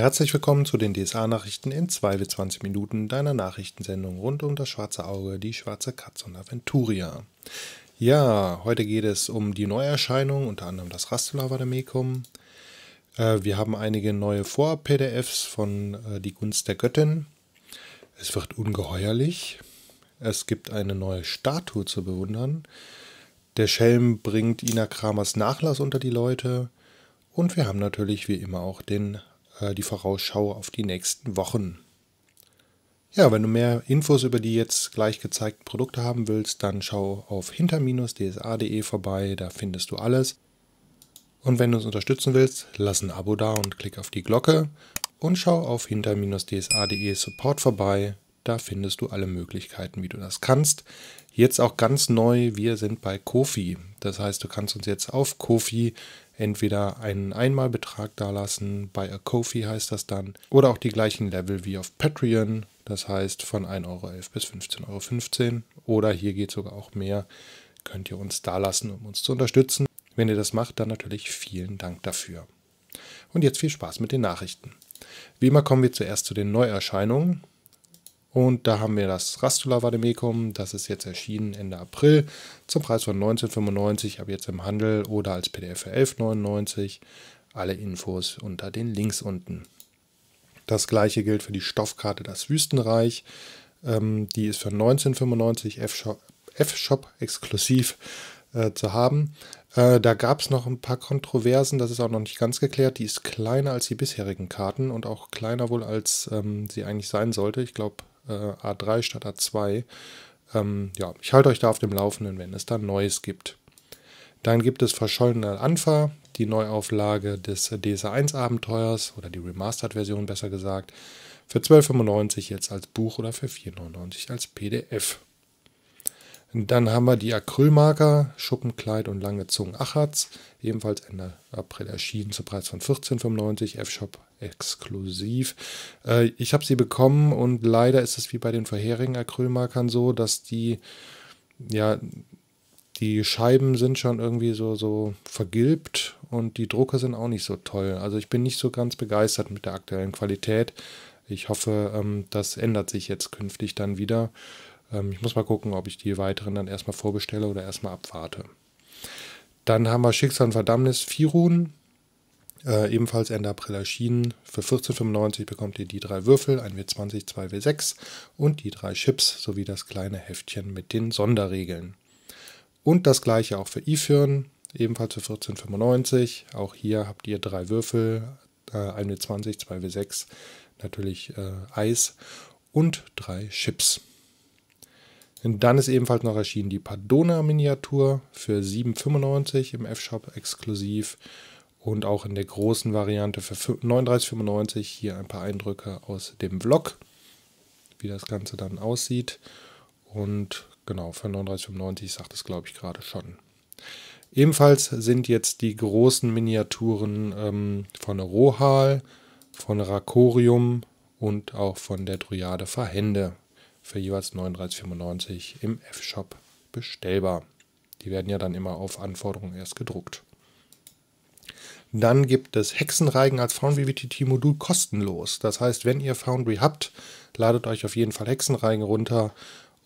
Herzlich willkommen zu den DSA-Nachrichten in 2 bis 20 Minuten deiner Nachrichtensendung rund um das schwarze Auge, die schwarze Katze und Aventuria. Ja, heute geht es um die Neuerscheinung, unter anderem das Rastula Vademecum. Äh, wir haben einige neue Vor-PDFs von äh, Die Gunst der Göttin. Es wird ungeheuerlich. Es gibt eine neue Statue zu bewundern. Der Schelm bringt Ina Kramers Nachlass unter die Leute. Und wir haben natürlich wie immer auch den äh, die Vorausschau auf die nächsten Wochen. Ja, wenn du mehr Infos über die jetzt gleich gezeigten Produkte haben willst, dann schau auf hinter-dsa.de vorbei, da findest du alles. Und wenn du uns unterstützen willst, lass ein Abo da und klick auf die Glocke und schau auf hinter-dsa.de Support vorbei, da findest du alle Möglichkeiten, wie du das kannst. Jetzt auch ganz neu, wir sind bei Kofi. Das heißt, du kannst uns jetzt auf Kofi entweder einen Einmalbetrag dalassen, bei Akofi heißt das dann, oder auch die gleichen Level wie auf Patreon, das heißt von 1,11 Euro bis 15,15 Euro. Oder hier geht sogar auch mehr, könnt ihr uns dalassen, um uns zu unterstützen. Wenn ihr das macht, dann natürlich vielen Dank dafür. Und jetzt viel Spaß mit den Nachrichten. Wie immer kommen wir zuerst zu den Neuerscheinungen. Und da haben wir das Rastula Vademecum, das ist jetzt erschienen Ende April zum Preis von 19,95, ab jetzt im Handel oder als PDF für 11,99. Alle Infos unter den Links unten. Das gleiche gilt für die Stoffkarte Das Wüstenreich. Ähm, die ist für 19,95 F-Shop, F-Shop exklusiv äh, zu haben. Äh, da gab es noch ein paar Kontroversen, das ist auch noch nicht ganz geklärt. Die ist kleiner als die bisherigen Karten und auch kleiner wohl als ähm, sie eigentlich sein sollte. Ich glaube äh, A3 statt A2. Ähm, ja, ich halte euch da auf dem Laufenden, wenn es da Neues gibt. Dann gibt es verschollene Anfa, die Neuauflage des DSA-1 Abenteuers oder die Remastered-Version besser gesagt, für 12,95 jetzt als Buch oder für 4,99 als PDF. Dann haben wir die Acrylmarker, Schuppenkleid und lange Zungen Achatz, ebenfalls Ende April erschienen, zu Preis von 14,95, F-Shop exklusiv. Äh, ich habe sie bekommen und leider ist es wie bei den vorherigen Acrylmarkern so, dass die, ja, die Scheiben sind schon irgendwie so, so vergilbt und die Drucke sind auch nicht so toll. Also ich bin nicht so ganz begeistert mit der aktuellen Qualität. Ich hoffe, ähm, das ändert sich jetzt künftig dann wieder. Ähm, ich muss mal gucken, ob ich die weiteren dann erstmal vorbestelle oder erstmal abwarte. Dann haben wir Schicksal und Verdammnis Firun, äh, ebenfalls Ende April erschienen. Für 14,95 bekommt ihr die drei Würfel, ein W20, zwei W6 und die drei Chips sowie das kleine Heftchen mit den Sonderregeln. Und das gleiche auch für Ifirn, ebenfalls für 14,95. Auch hier habt ihr drei Würfel, äh, ein W20, zwei W6, natürlich äh, Eis und drei Chips dann ist ebenfalls noch erschienen die padona miniatur für 7,95 im F-Shop exklusiv und auch in der großen Variante für 39,95 hier ein paar Eindrücke aus dem Vlog, wie das Ganze dann aussieht. Und genau, für 39,95 sagt es, glaube ich, gerade schon. Ebenfalls sind jetzt die großen Miniaturen ähm, von Rohal, von Rakorium und auch von der Dryade Verhände für jeweils 39,95 im F-Shop bestellbar. Die werden ja dann immer auf Anforderungen erst gedruckt. Dann gibt es Hexenreigen als Foundry VTT-Modul kostenlos. Das heißt, wenn ihr Foundry habt, ladet euch auf jeden Fall Hexenreigen runter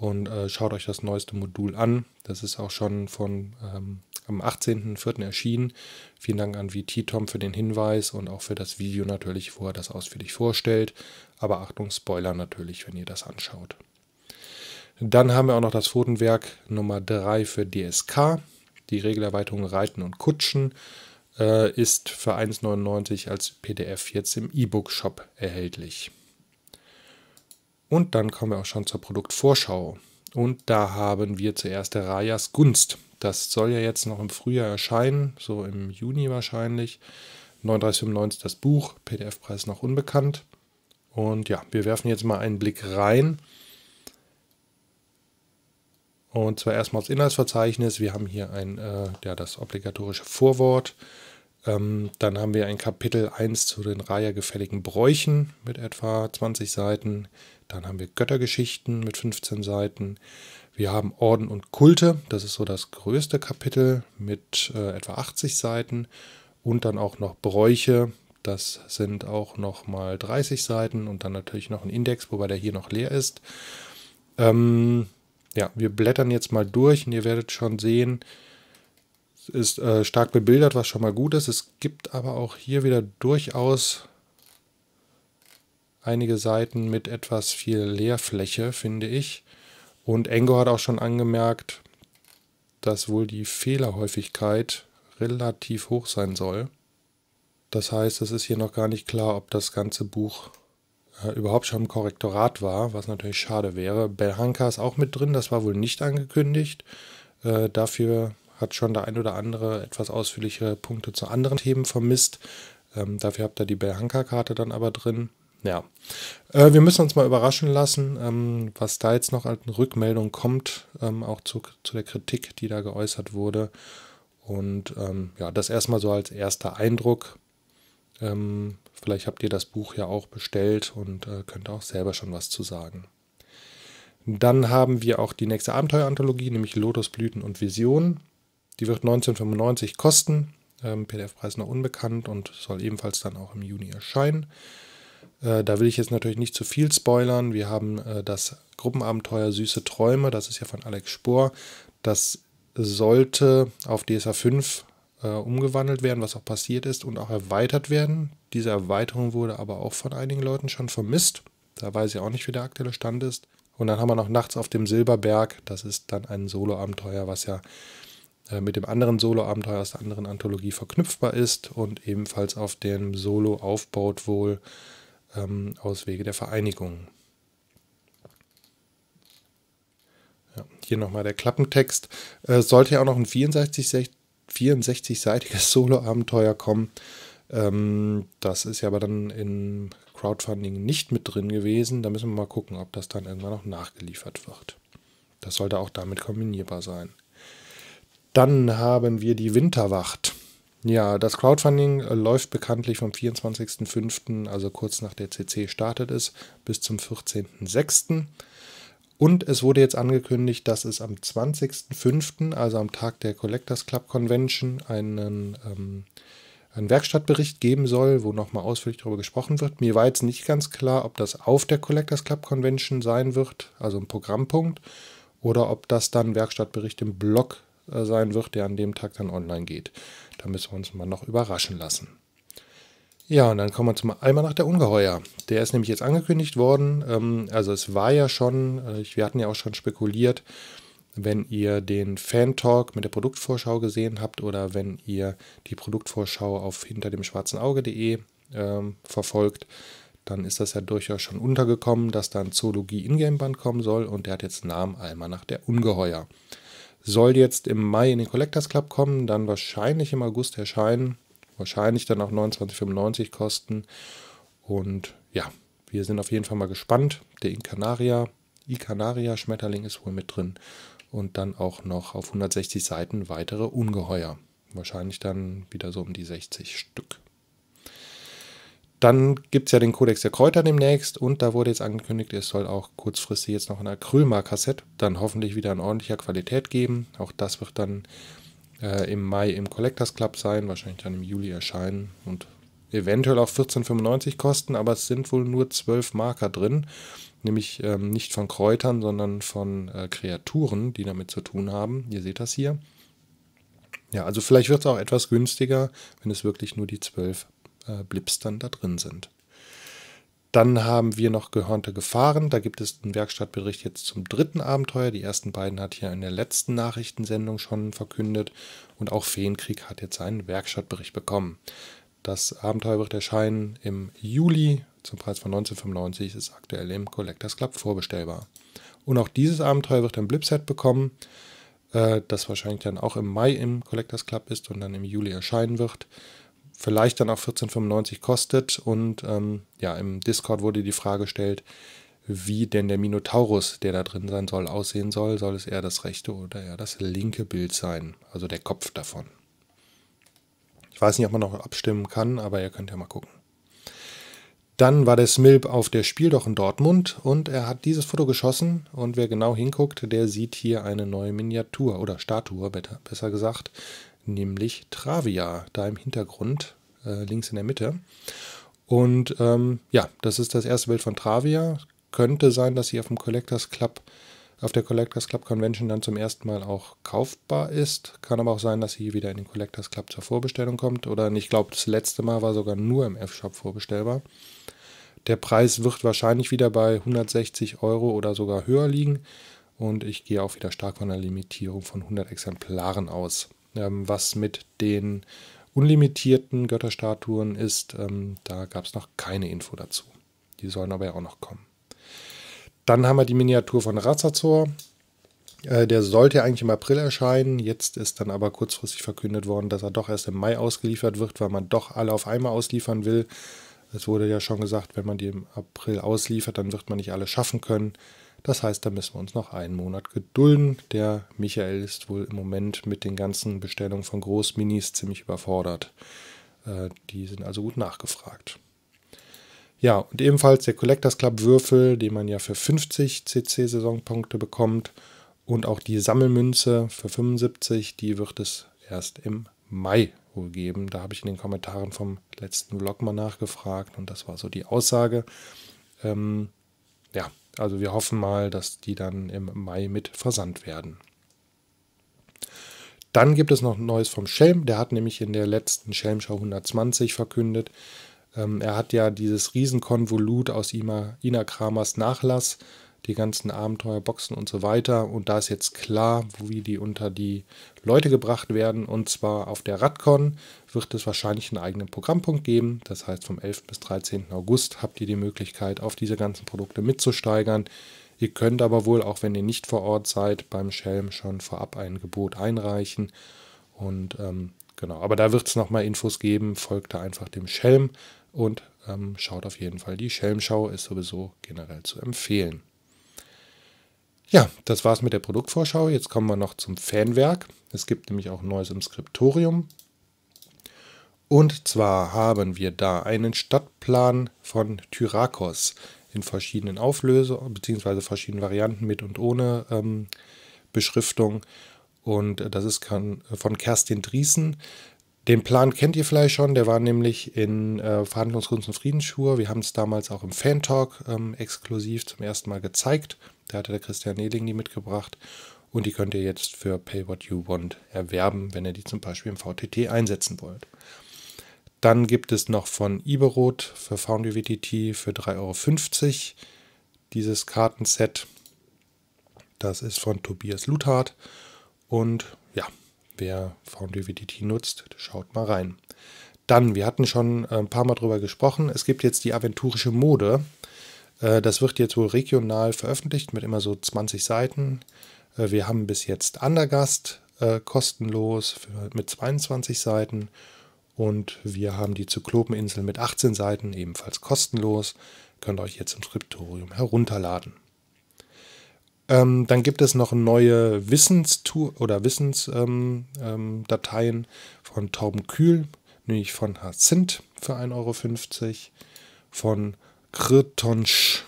und äh, schaut euch das neueste Modul an. Das ist auch schon von ähm, am 18.04. erschienen. Vielen Dank an VT-Tom für den Hinweis und auch für das Video natürlich, wo er das ausführlich vorstellt. Aber Achtung, Spoiler natürlich, wenn ihr das anschaut. Dann haben wir auch noch das Pfotenwerk Nummer 3 für DSK. Die Regelerweiterung Reiten und Kutschen äh, ist für 1,99 als PDF jetzt im E-Book-Shop erhältlich. Und dann kommen wir auch schon zur Produktvorschau. Und da haben wir zuerst der Rajas Gunst. Das soll ja jetzt noch im Frühjahr erscheinen, so im Juni wahrscheinlich. 39,95 das Buch, PDF-Preis noch unbekannt. Und ja, wir werfen jetzt mal einen Blick rein. Und zwar erstmal aufs Inhaltsverzeichnis. Wir haben hier ein, äh, ja, das obligatorische Vorwort. Ähm, dann haben wir ein Kapitel 1 zu den gefälligen Bräuchen mit etwa 20 Seiten. Dann haben wir Göttergeschichten mit 15 Seiten. Wir haben Orden und Kulte, das ist so das größte Kapitel mit äh, etwa 80 Seiten. Und dann auch noch Bräuche, das sind auch nochmal 30 Seiten. Und dann natürlich noch ein Index, wobei der hier noch leer ist. Ähm, ja, wir blättern jetzt mal durch und ihr werdet schon sehen, ist äh, stark bebildert, was schon mal gut ist. Es gibt aber auch hier wieder durchaus einige Seiten mit etwas viel Leerfläche, finde ich. Und Engo hat auch schon angemerkt, dass wohl die Fehlerhäufigkeit relativ hoch sein soll. Das heißt, es ist hier noch gar nicht klar, ob das ganze Buch äh, überhaupt schon im Korrektorat war, was natürlich schade wäre. Belhanka ist auch mit drin, das war wohl nicht angekündigt. Äh, dafür hat schon der ein oder andere etwas ausführlichere Punkte zu anderen Themen vermisst. Ähm, dafür habt ihr die Belhanka-Karte dann aber drin. Ja, äh, wir müssen uns mal überraschen lassen, ähm, was da jetzt noch als Rückmeldung kommt, ähm, auch zu, zu, der Kritik, die da geäußert wurde. Und ähm, ja, das erstmal so als erster Eindruck. Ähm, vielleicht habt ihr das Buch ja auch bestellt und äh, könnt auch selber schon was zu sagen. Dann haben wir auch die nächste Abenteueranthologie, nämlich Lotusblüten und Visionen. Die wird 1995 kosten. Ähm, PDF-Preis noch unbekannt und soll ebenfalls dann auch im Juni erscheinen. Äh, da will ich jetzt natürlich nicht zu viel spoilern. Wir haben äh, das Gruppenabenteuer Süße Träume, das ist ja von Alex Spohr. Das sollte auf DSA 5 äh, umgewandelt werden, was auch passiert ist und auch erweitert werden. Diese Erweiterung wurde aber auch von einigen Leuten schon vermisst. Da weiß ich auch nicht, wie der aktuelle Stand ist. Und dann haben wir noch Nachts auf dem Silberberg. Das ist dann ein Solo-Abenteuer, was ja äh, mit dem anderen Solo-Abenteuer aus der anderen Anthologie verknüpfbar ist und ebenfalls auf dem Solo aufbaut wohl ähm, aus Wege der Vereinigung. Ja, hier nochmal der Klappentext. Äh, sollte ja auch noch ein 64-seitiges 64 Solo-Abenteuer kommen. Ähm, das ist ja aber dann im Crowdfunding nicht mit drin gewesen. Da müssen wir mal gucken, ob das dann irgendwann noch nachgeliefert wird. Das sollte auch damit kombinierbar sein. Dann haben wir die Winterwacht. Ja, das Crowdfunding äh, läuft bekanntlich vom 24.05., also kurz nach der CC startet es, bis zum 14.06. Und es wurde jetzt angekündigt, dass es am 20.05., also am Tag der Collectors Club Convention, einen, ähm, einen Werkstattbericht geben soll, wo nochmal ausführlich darüber gesprochen wird. Mir war jetzt nicht ganz klar, ob das auf der Collectors Club Convention sein wird, also ein Programmpunkt, oder ob das dann Werkstattbericht im Blog äh, sein wird, der an dem Tag dann online geht. Da müssen wir uns mal noch überraschen lassen. Ja, und dann kommen wir zum nach der Ungeheuer. Der ist nämlich jetzt angekündigt worden. Ähm, also es war ja schon, äh, wir hatten ja auch schon spekuliert, wenn ihr den Fan-Talk mit der Produktvorschau gesehen habt oder wenn ihr die Produktvorschau auf hinter dem schwarzen Auge.de ähm, verfolgt, dann ist das ja durchaus schon untergekommen, dass da ein Zoologie-Ingame-Band kommen soll und der hat jetzt Namen nach der Ungeheuer. Soll jetzt im Mai in den Collectors Club kommen, dann wahrscheinlich im August erscheinen. Wahrscheinlich dann auch 29,95 kosten. Und ja, wir sind auf jeden Fall mal gespannt. Der Incanaria, Icanaria Schmetterling ist wohl mit drin. Und dann auch noch auf 160 Seiten weitere Ungeheuer. Wahrscheinlich dann wieder so um die 60 Stück. Dann gibt es ja den Kodex der Kräuter demnächst und da wurde jetzt angekündigt, es soll auch kurzfristig jetzt noch ein Acrylmarkassett, dann hoffentlich wieder in ordentlicher Qualität geben. Auch das wird dann äh, im Mai im Collectors Club sein, wahrscheinlich dann im Juli erscheinen und eventuell auch 14,95 kosten, aber es sind wohl nur 12 Marker drin, nämlich ähm, nicht von Kräutern, sondern von äh, Kreaturen, die damit zu tun haben. Ihr seht das hier. Ja, also vielleicht wird es auch etwas günstiger, wenn es wirklich nur die 12 äh, Blips dann da drin sind. Dann haben wir noch gehörnte Gefahren. Da gibt es einen Werkstattbericht jetzt zum dritten Abenteuer. Die ersten beiden hat hier in der letzten Nachrichtensendung schon verkündet. Und auch Feenkrieg hat jetzt seinen Werkstattbericht bekommen. Das Abenteuer wird erscheinen im Juli zum Preis von 19,95 ist aktuell im Collectors Club vorbestellbar. Und auch dieses Abenteuer wird ein Blipset bekommen, äh, das wahrscheinlich dann auch im Mai im Collectors Club ist und dann im Juli erscheinen wird vielleicht dann auch 14,95 kostet. Und ähm, ja, im Discord wurde die Frage gestellt, wie denn der Minotaurus, der da drin sein soll, aussehen soll. Soll es eher das rechte oder eher das linke Bild sein, also der Kopf davon. Ich weiß nicht, ob man noch abstimmen kann, aber ihr könnt ja mal gucken. Dann war der Smilp auf der Spieldoch in Dortmund und er hat dieses Foto geschossen und wer genau hinguckt, der sieht hier eine neue Miniatur oder Statue, besser gesagt, nämlich Travia, da im Hintergrund, äh, links in der Mitte. Und ähm, ja, das ist das erste Bild von Travia. Könnte sein, dass sie auf dem Collectors Club, auf der Collectors Club Convention dann zum ersten Mal auch kaufbar ist. Kann aber auch sein, dass sie wieder in den Collectors Club zur Vorbestellung kommt. Oder ich glaube, das letzte Mal war sogar nur im F-Shop vorbestellbar. Der Preis wird wahrscheinlich wieder bei 160 Euro oder sogar höher liegen. Und ich gehe auch wieder stark von einer Limitierung von 100 Exemplaren aus. Ähm, was mit den unlimitierten Götterstatuen ist, ähm, da gab es noch keine Info dazu. Die sollen aber ja auch noch kommen. Dann haben wir die Miniatur von Razazor. Äh, der sollte eigentlich im April erscheinen. Jetzt ist dann aber kurzfristig verkündet worden, dass er doch erst im Mai ausgeliefert wird, weil man doch alle auf einmal ausliefern will. Es wurde ja schon gesagt, wenn man die im April ausliefert, dann wird man nicht alle schaffen können. Das heißt, da müssen wir uns noch einen Monat gedulden. Der Michael ist wohl im Moment mit den ganzen Bestellungen von Großminis ziemlich überfordert. Äh, die sind also gut nachgefragt. Ja, und ebenfalls der Collectors Club Würfel, den man ja für 50 CC Saisonpunkte bekommt. Und auch die Sammelmünze für 75, die wird es erst im Mai wohl geben. Da habe ich in den Kommentaren vom letzten Vlog mal nachgefragt und das war so die Aussage. Ähm, ja, also wir hoffen mal, dass die dann im Mai mit versandt werden. Dann gibt es noch Neues vom Schelm. Der hat nämlich in der letzten Schelmschau 120 verkündet. Ähm, er hat ja dieses Riesenkonvolut aus Ina, Ina Kramers Nachlass die ganzen Abenteuerboxen und so weiter. Und da ist jetzt klar, wie die unter die Leute gebracht werden. Und zwar auf der Radcon wird es wahrscheinlich einen eigenen Programmpunkt geben. Das heißt, vom 11. bis 13. August habt ihr die Möglichkeit, auf diese ganzen Produkte mitzusteigern. Ihr könnt aber wohl, auch wenn ihr nicht vor Ort seid, beim Schelm schon vorab ein Gebot einreichen. Und ähm, genau, aber da wird es nochmal Infos geben. Folgt da einfach dem Schelm und ähm, schaut auf jeden Fall. Die Schelmschau ist sowieso generell zu empfehlen. Ja, das war's mit der Produktvorschau. Jetzt kommen wir noch zum Fanwerk. Es gibt nämlich auch Neues im Skriptorium. Und zwar haben wir da einen Stadtplan von Tyrakos in verschiedenen Auflösungen bzw. verschiedenen Varianten mit und ohne ähm, Beschriftung. Und äh, das ist äh, von Kerstin Driesen. Den Plan kennt ihr vielleicht schon, der war nämlich in äh, Verhandlungskunst und Friedensschuhe. Wir haben es damals auch im Fan-Talk ähm, exklusiv zum ersten Mal gezeigt. Da hatte der Christian Ehling die mitgebracht. Und die könnt ihr jetzt für Pay What You Want erwerben, wenn ihr die zum Beispiel im VTT einsetzen wollt. Dann gibt es noch von Iberot für Foundry VTT für 3,50 Euro dieses Kartenset. Das ist von Tobias Luthard. Und wer FoundDVDT nutzt, schaut mal rein. Dann, wir hatten schon ein paar Mal drüber gesprochen, es gibt jetzt die aventurische Mode. Äh, das wird jetzt wohl regional veröffentlicht mit immer so 20 Seiten. Äh, wir haben bis jetzt Andergast äh, kostenlos mit 22 Seiten und wir haben die Zyklopeninsel mit 18 Seiten ebenfalls kostenlos. Könnt ihr euch jetzt im Skriptorium herunterladen. Ähm, dann gibt es noch neue Wissenstour oder Wissensdateien ähm, ähm, von Torben Kühl, nämlich von Hacint für 1,50 Euro, von Kretonsch,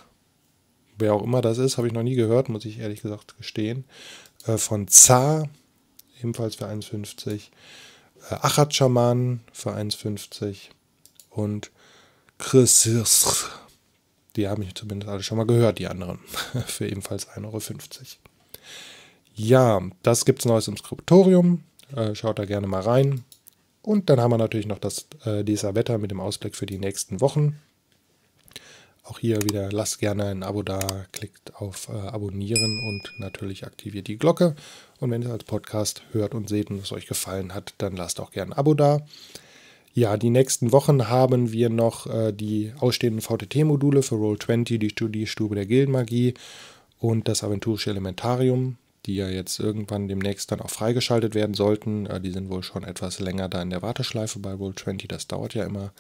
wer auch immer das ist, habe ich noch nie gehört, muss ich ehrlich gesagt gestehen, äh, von Zar, ebenfalls für 1,50 äh, Achat für 1,50 Euro und Chris die haben ich zumindest alle schon mal gehört, die anderen. Für ebenfalls 1,50 Euro. Ja, das gibt es Neues im Skriptorium. Äh, schaut da gerne mal rein. Und dann haben wir natürlich noch das äh, DSA Wetter mit dem Ausblick für die nächsten Wochen. Auch hier wieder lasst gerne ein Abo da, klickt auf äh, Abonnieren und natürlich aktiviert die Glocke. Und wenn ihr es als Podcast hört und seht und es euch gefallen hat, dann lasst auch gerne ein Abo da. Ja, die nächsten Wochen haben wir noch äh, die ausstehenden VTT-Module für Roll20, die Studierstube der Gildenmagie und das aventurische Elementarium, die ja jetzt irgendwann demnächst dann auch freigeschaltet werden sollten. Äh, die sind wohl schon etwas länger da in der Warteschleife bei Roll20, das dauert ja immer.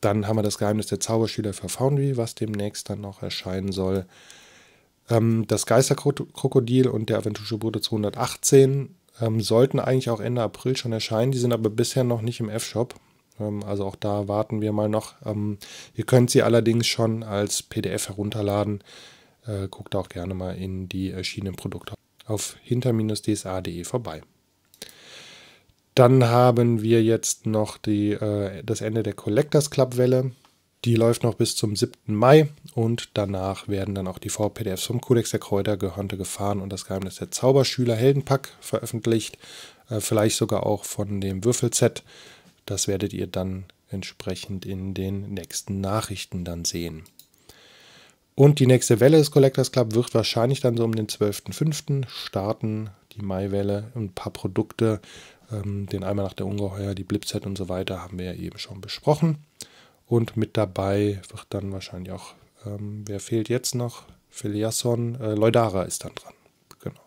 Dann haben wir das Geheimnis der Zauberschüler für Foundry, was demnächst dann noch erscheinen soll. Ähm, das Geisterkrokodil und der aventurische Bruder 218 ähm, sollten eigentlich auch Ende April schon erscheinen. Die sind aber bisher noch nicht im F-Shop. Ähm, also auch da warten wir mal noch. Ähm, ihr könnt sie allerdings schon als PDF herunterladen. Äh, guckt auch gerne mal in die erschienenen Produkte auf hinter-dsa.de vorbei. Dann haben wir jetzt noch die, äh, das Ende der Collectors Club Welle. Die läuft noch bis zum 7. Mai und danach werden dann auch die V-PDFs vom Kodex der Kräuter, Gehörnte Gefahren und das Geheimnis der Zauberschüler Heldenpack veröffentlicht. Äh, vielleicht sogar auch von dem Würfelset. Das werdet ihr dann entsprechend in den nächsten Nachrichten dann sehen. Und die nächste Welle des Collectors Club wird wahrscheinlich dann so um den 12.05. starten. Die Maiwelle, ein paar Produkte, ähm, den Eimer nach der Ungeheuer, die Blipset und so weiter haben wir ja eben schon besprochen. Und mit dabei wird dann wahrscheinlich auch, ähm, wer fehlt jetzt noch? Philiasson, äh, Leudara ist dann dran. Genau.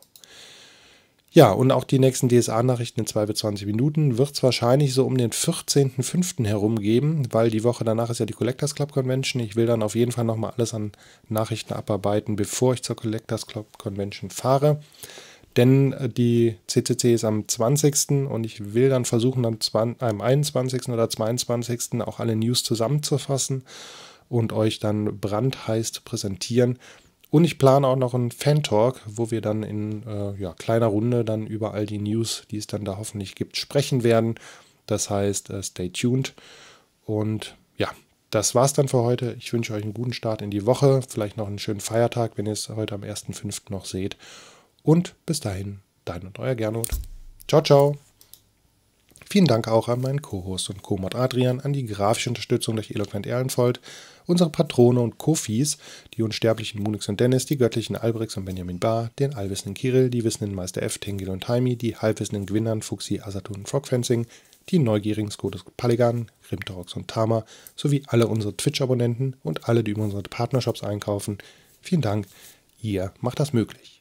Ja, und auch die nächsten DSA-Nachrichten in 2 bis 20 Minuten wird es wahrscheinlich so um den 14.05. herum geben, weil die Woche danach ist ja die Collectors Club Convention. Ich will dann auf jeden Fall nochmal alles an Nachrichten abarbeiten, bevor ich zur Collectors Club Convention fahre. Denn äh, die CCC ist am 20. und ich will dann versuchen, am, 20, am 21. oder 22. auch alle News zusammenzufassen und euch dann brandheiß präsentieren. Und ich plane auch noch einen Fan-Talk, wo wir dann in äh, ja, kleiner Runde dann über all die News, die es dann da hoffentlich gibt, sprechen werden. Das heißt, äh, stay tuned. Und ja, das war's dann für heute. Ich wünsche euch einen guten Start in die Woche. Vielleicht noch einen schönen Feiertag, wenn ihr es heute am 1.5. noch seht. Und bis dahin, dein und euer Gernot. Ciao, ciao. Vielen Dank auch an meinen Co-Host und Co-Mod Adrian, an die grafische Unterstützung durch Eloquent Erlenfold, unsere Patrone und Kofis, die unsterblichen Munix und Dennis, die göttlichen Albrechts und Benjamin Barr, den allwissenden Kirill, die wissenden Meister F, Tengil und Taimi, die halbwissenden Gewinnern Fuxi, Asatun und Frogfencing, die neugierigen Skotus Paligan, Grimtorox und Tama, sowie alle unsere Twitch-Abonnenten und alle, die über unsere Partnershops einkaufen. Vielen Dank, ihr macht das möglich.